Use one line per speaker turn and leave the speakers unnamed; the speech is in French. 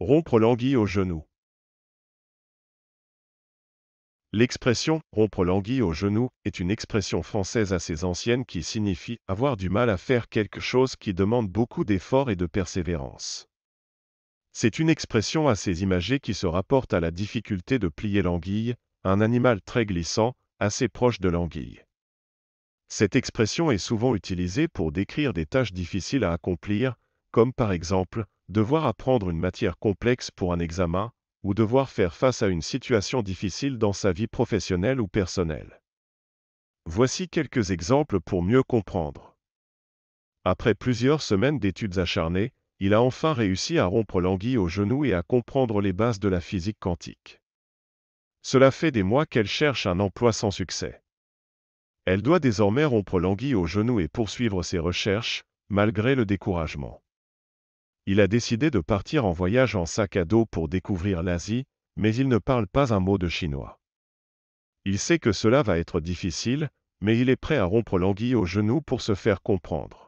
Rompre l'anguille au genou. L'expression rompre l'anguille au genou est une expression française assez ancienne qui signifie avoir du mal à faire quelque chose qui demande beaucoup d'efforts et de persévérance. C'est une expression assez imagée qui se rapporte à la difficulté de plier l'anguille, un animal très glissant, assez proche de l'anguille. Cette expression est souvent utilisée pour décrire des tâches difficiles à accomplir, comme par exemple Devoir apprendre une matière complexe pour un examen, ou devoir faire face à une situation difficile dans sa vie professionnelle ou personnelle. Voici quelques exemples pour mieux comprendre. Après plusieurs semaines d'études acharnées, il a enfin réussi à rompre l'anguille au genou et à comprendre les bases de la physique quantique. Cela fait des mois qu'elle cherche un emploi sans succès. Elle doit désormais rompre l'anguille au genou et poursuivre ses recherches, malgré le découragement. Il a décidé de partir en voyage en sac à dos pour découvrir l'Asie, mais il ne parle pas un mot de chinois. Il sait que cela va être difficile, mais il est prêt à rompre l'anguille au genou pour se faire comprendre.